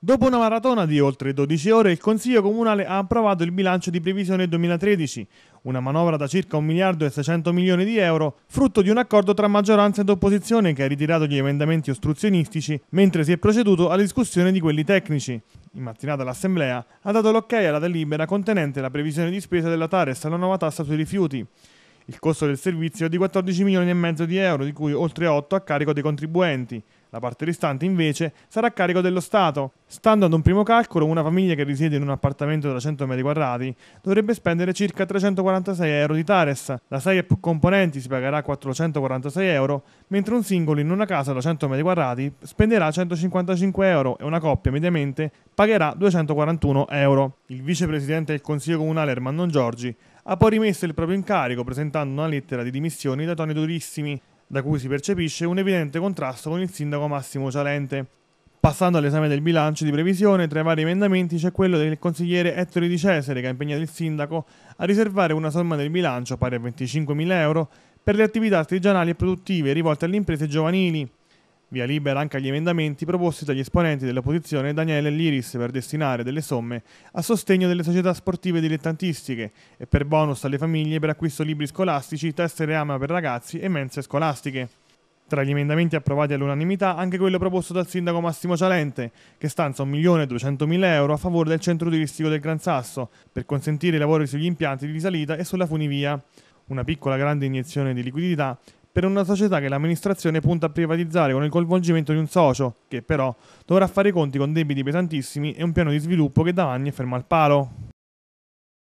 Dopo una maratona di oltre 12 ore, il Consiglio Comunale ha approvato il bilancio di previsione 2013, una manovra da circa 1 miliardo e 600 milioni di euro, frutto di un accordo tra maggioranza ed opposizione che ha ritirato gli emendamenti ostruzionistici, mentre si è proceduto alla discussione di quelli tecnici. In mattinata l'Assemblea ha dato l'ok alla delibera contenente la previsione di spesa della Tares alla nuova tassa sui rifiuti. Il costo del servizio è di 14 milioni e mezzo di euro, di cui oltre 8 a carico dei contribuenti. La parte restante, invece, sarà a carico dello Stato. Stando ad un primo calcolo, una famiglia che risiede in un appartamento da 100 m2 dovrebbe spendere circa 346 euro di Tares. La 6 e più componenti si pagherà 446 euro, mentre un singolo in una casa da 100 m2 spenderà 155 euro e una coppia mediamente pagherà 241 euro. Il vicepresidente del Consiglio Comunale Ermanno Giorgi ha poi rimesso il proprio incarico presentando una lettera di dimissioni da Tony Durissimi da cui si percepisce un evidente contrasto con il sindaco Massimo Cialente. Passando all'esame del bilancio di previsione, tra i vari emendamenti c'è quello del consigliere Ettore Di Cesare che ha impegnato il sindaco a riservare una somma del bilancio pari a 25.000 euro per le attività artigianali e produttive rivolte alle imprese giovanili, Via libera anche agli emendamenti proposti dagli esponenti dell'opposizione Daniele Liris per destinare delle somme a sostegno delle società sportive dilettantistiche e per bonus alle famiglie per acquisto libri scolastici, teste reama per ragazzi e mense scolastiche. Tra gli emendamenti approvati all'unanimità anche quello proposto dal sindaco Massimo Cialente, che stanza 1.200.000 euro a favore del centro turistico del Gran Sasso per consentire i lavori sugli impianti di risalita e sulla funivia. Una piccola grande iniezione di liquidità per una società che l'amministrazione punta a privatizzare con il coinvolgimento di un socio, che però dovrà fare i conti con debiti pesantissimi e un piano di sviluppo che da anni è fermo al palo.